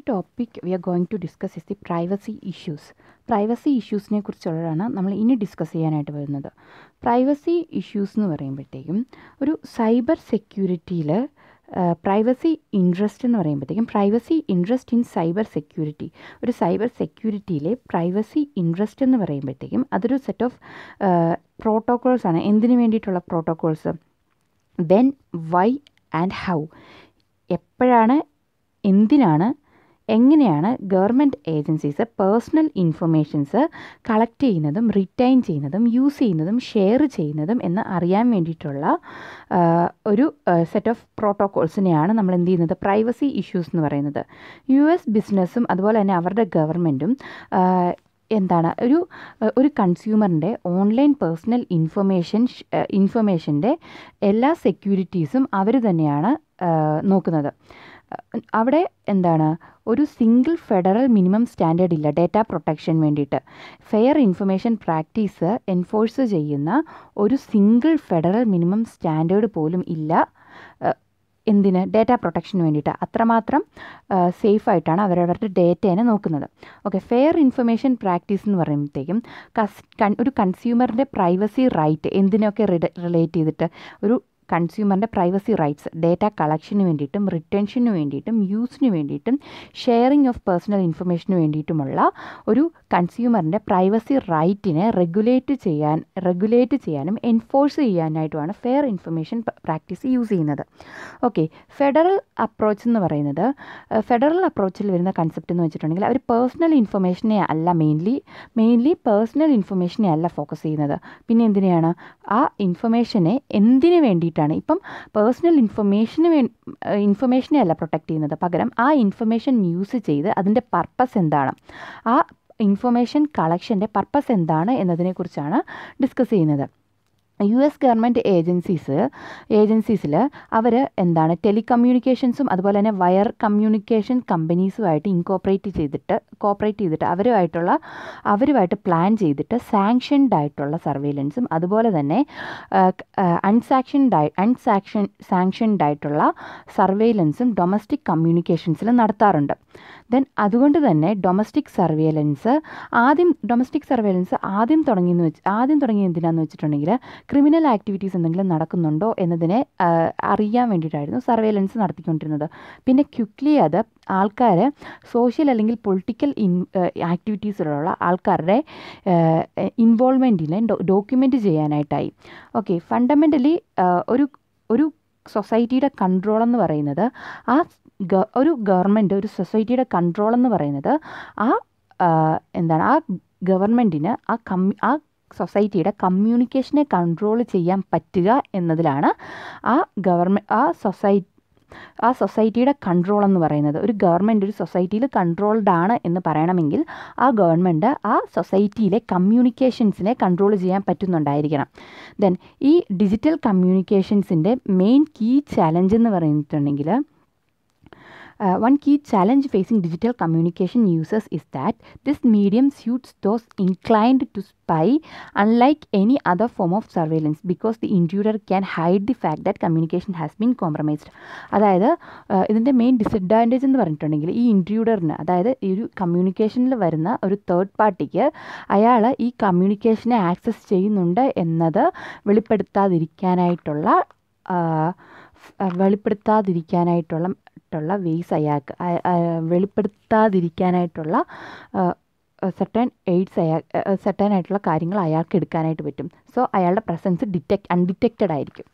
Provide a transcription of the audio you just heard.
first topic we are going to discuss is the privacy issues privacy ഇഷ്യൂസിനെ കുറിച്ചുള്ളതാണ് നമ്മൾ ഇനി ഡിസ്കസ് ചെയ്യാനായിട്ട് വരുന്നത് പ്രൈവസി ഇഷ്യൂസ് എന്ന് പറയുമ്പോഴത്തേക്കും ഒരു സൈബർ സെക്യൂരിറ്റിയിൽ പ്രൈവസി ഇൻട്രസ്റ്റ് എന്ന് പറയുമ്പോഴത്തേക്കും privacy interest in cyber security ഒരു സൈബർ സെക്യൂരിറ്റിയിലെ പ്രൈവസി ഇൻട്രസ്റ്റ് എന്ന് പറയുമ്പോഴത്തേക്കും അതൊരു സെറ്റ് ഓഫ് പ്രോട്ടോക്കോൾസ് ആണ് എന്തിനു വേണ്ടിയിട്ടുള്ള protocols when why and how എപ്പോഴാണ് എന്തിനാണ് എങ്ങനെയാണ് government agencies personal informations collect ചെയ്യുന്നതും റിട്ടൈൻ ചെയ്യുന്നതും യൂസ് ചെയ്യുന്നതും ഷെയർ ചെയ്യുന്നതും എന്ന് അറിയാൻ വേണ്ടിയിട്ടുള്ള ഒരു സെറ്റ് ഓഫ് പ്രോട്ടോകോൾസിനെയാണ് നമ്മൾ എന്ത് ചെയ്യുന്നത് പ്രൈവസി ഇഷ്യൂസ് എന്ന് പറയുന്നത് യു എസ് ബിസിനസ്സും അതുപോലെ തന്നെ അവരുടെ ഗവൺമെൻറ്റും എന്താണ് ഒരു ഒരു കൺസ്യൂമറിൻ്റെ ഓൺലൈൻ പേഴ്സണൽ ഇൻഫർമേഷൻ ഇൻഫർമേഷൻ്റെ എല്ലാ സെക്യൂരിറ്റീസും അവർ തന്നെയാണ് നോക്കുന്നത് അവിടെ എന്താണ് ഒരു സിംഗിൾ ഫെഡറൽ മിനിമം സ്റ്റാൻഡേർഡ് ഇല്ല ഡേറ്റ പ്രൊട്ടക്ഷൻ വേണ്ടിയിട്ട് ഫെയർ ഇൻഫർമേഷൻ പ്രാക്ടീസ് എൻഫോഴ്സ് ചെയ്യുന്ന ഒരു സിംഗിൾ ഫെഡറൽ മിനിമം സ്റ്റാൻഡേർഡ് പോലും ഇല്ല എന്തിന് ഡേറ്റ പ്രൊട്ടക്ഷന് വേണ്ടിയിട്ട് അത്രമാത്രം സേഫ് ആയിട്ടാണ് അവരവരുടെ ഡേറ്റേനെ നോക്കുന്നത് ഓക്കെ ഫെയർ ഇൻഫർമേഷൻ പ്രാക്ടീസ് എന്ന് പറയുമ്പോഴത്തേക്കും കസ് ഒരു കൺസ്യൂമറിൻ്റെ പ്രൈവസി റൈറ്റ് എന്തിനൊക്കെ റിലേറ്റ് ചെയ്തിട്ട് ഒരു കൺസ്യൂമറിൻ്റെ പ്രൈവസി റൈറ്റ്സ് ഡേറ്റ കളക്ഷന് വേണ്ടിയിട്ടും റിട്ടൻഷന് വേണ്ടിയിട്ടും യൂസിന് വേണ്ടിയിട്ടും ഷെയറിംഗ് ഓഫ് പേഴ്സണൽ ഇൻഫർമേഷന് വേണ്ടിയിട്ടുമുള്ള ഒരു കൺസ്യൂമറിൻ്റെ പ്രൈവസി റൈറ്റിനെ റെഗുലേറ്റ് ചെയ്യാൻ റെഗുലേറ്റ് ചെയ്യാനും എൻഫോഴ്സ് ചെയ്യാനായിട്ടുമാണ് ഫെയർ ഇൻഫർമേഷൻ പ്രാക്ടീസ് യൂസ് ചെയ്യുന്നത് ഓക്കെ ഫെഡറൽ അപ്രോച്ച് എന്ന് പറയുന്നത് ഫെഡറൽ അപ്രോച്ചിൽ വരുന്ന കൺസെപ്റ്റ് എന്ന് വെച്ചിട്ടുണ്ടെങ്കിൽ അവർ പേഴ്സണൽ ഇൻഫർമേഷനെ അല്ല മെയിൻലി മെയിൻലി പേഴ്സണൽ ഇൻഫർമേഷനെ അല്ല ഫോക്കസ് ചെയ്യുന്നത് പിന്നെ എന്തിനെയാണ് ആ ഇൻഫർമേഷനെ എന്തിനു വേണ്ടിയിട്ടാണ് വേണ്ടിയിട്ടാണ് ഇപ്പം പേഴ്സണൽ ഇൻഫർമേഷന് വേ ഇൻഫർമേഷനെ അല്ല പ്രൊട്ടക്റ്റ് ചെയ്യുന്നത് പകരം ആ ഇൻഫർമേഷൻ യൂസ് ചെയ്ത് അതിൻ്റെ പർപ്പസ് എന്താണ് ആ ഇൻഫർമേഷൻ കളക്ഷൻ്റെ പർപ്പസ് എന്താണ് എന്നതിനെക്കുറിച്ചാണ് ഡിസ്കസ് ചെയ്യുന്നത് യു എസ് ഗവൺമെൻറ് ഏജൻസീസ് ഏജൻസീസിൽ അവർ എന്താണ് ടെലികമ്മ്യൂണിക്കേഷൻസും അതുപോലെ തന്നെ വയർ കമ്മ്യൂണിക്കേഷൻ കമ്പനീസുമായിട്ട് ഇൻകോപ്പറേറ്റ് ചെയ്തിട്ട് കോപ്പറേറ്റ് ചെയ്തിട്ട് അവരുമായിട്ടുള്ള അവരുമായിട്ട് പ്ലാൻ ചെയ്തിട്ട് സാങ്ഷൻഡ് ആയിട്ടുള്ള സർവൈലൻസും അതുപോലെ തന്നെ അൺസാക്ഷൻഡ് ആയി അൺസാക്ഷൻ സാങ്ഷൻഡ് ആയിട്ടുള്ള സർവൈലൻസും ഡൊമസ്റ്റിക് കമ്മ്യൂണിക്കേഷൻസിൽ നടത്താറുണ്ട് ദെൻ അതുകൊണ്ട് തന്നെ ഡൊമസ്റ്റിക് സർവേലൻസ് ആദ്യം ഡൊമസ്റ്റിക് സർവേലൻസ് ആദ്യം തുടങ്ങിയെന്ന് വെച്ച് ആദ്യം തുടങ്ങി എന്തിനാന്ന് വെച്ചിട്ടുണ്ടെങ്കിൽ ക്രിമിനൽ ആക്ടിവിറ്റീസ് എന്തെങ്കിലും നടക്കുന്നുണ്ടോ എന്നതിനെ അറിയാൻ വേണ്ടിയിട്ടായിരുന്നു സർവേലൻസ് നടത്തിക്കൊണ്ടിരുന്നത് പിന്നെ ക്വിക്ലി അത് ആൾക്കാർ സോഷ്യൽ അല്ലെങ്കിൽ പൊളിറ്റിക്കൽ ഇൻ ആക്ടിവിറ്റീസിലുള്ള ആൾക്കാരുടെ ഇൻവോൾവ്മെൻറ്റിനെ ഡോക്യുമെൻ്റ് ചെയ്യാനായിട്ടായി ഓക്കെ ഫണ്ടമെൻ്റലി ഒരു ഒരു സൊസൈറ്റിയുടെ കൺട്രോൾ എന്ന് പറയുന്നത് ആ ഒരു ഗവൺമെൻറ് ഒരു സൊസൈറ്റിയുടെ കൺട്രോൾ എന്ന് പറയുന്നത് ആ എന്താണ് ആ ഗവൺമെൻറ്റിന് ആ കമ്മ്യൂ ആ സൊസൈറ്റിയുടെ കമ്മ്യൂണിക്കേഷനെ കൺട്രോൾ ചെയ്യാൻ പറ്റുക എന്നതിലാണ് ആ ഗവൺമെൻറ് ആ സൊസൈറ്റി ആ സൊസൈറ്റിയുടെ കൺട്രോൾ എന്ന് പറയുന്നത് ഒരു ഗവൺമെൻറ് ഒരു സൊസൈറ്റിയിൽ കൺട്രോൾഡ് ആണ് എന്ന് പറയണമെങ്കിൽ ആ ഗവൺമെൻറ് ആ സൊസൈറ്റിയിലെ കമ്മ്യൂണിക്കേഷൻസിനെ കൺട്രോൾ ചെയ്യാൻ പറ്റുന്നുണ്ടായിരിക്കണം ദെൻ ഈ ഡിജിറ്റൽ കമ്മ്യൂണിക്കേഷൻസിൻ്റെ മെയിൻ കീ ചലഞ്ച് എന്ന് പറഞ്ഞിട്ടുണ്ടെങ്കിൽ Uh, one key challenge facing digital communication users is that this medium suits those inclined to spy unlike any other form of surveillance because the intruder can hide the fact that communication has been compromised adayathu അതായത് ഇതിൻ്റെ main disadvantage എന്ന് പറഞ്ഞിട്ടുണ്ടെങ്കിൽ ഈ ഇൻട്രൂഡറിന് അതായത് ഈ ഒരു കമ്മ്യൂണിക്കേഷനിൽ വരുന്ന ഒരു തേർഡ് പാർട്ടിക്ക് അയാൾ ഈ കമ്മ്യൂണിക്കേഷനെ ആക്സസ് ചെയ്യുന്നുണ്ട് എന്നത് വെളിപ്പെടുത്താതിരിക്കാനായിട്ടുള്ള വെളിപ്പെടുത്താതിരിക്കാനായിട്ടുള്ള ആയിട്ടുള്ള വേസ് അയാൾക്ക് വെളിപ്പെടുത്താതിരിക്കാനായിട്ടുള്ള സെർട്ടൺ എയ്ഡ്സ് അയാൾ സെർട്ടൺ ആയിട്ടുള്ള കാര്യങ്ങൾ അയാൾക്ക് എടുക്കാനായിട്ട് പറ്റും സോ അയാളുടെ പ്രസൻസ് ഡിറ്റക്ട് അൺഡിറ്റക്റ്റഡ് ആയിരിക്കും